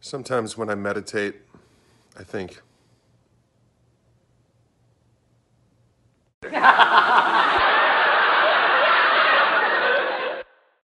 Sometimes when I meditate, I think.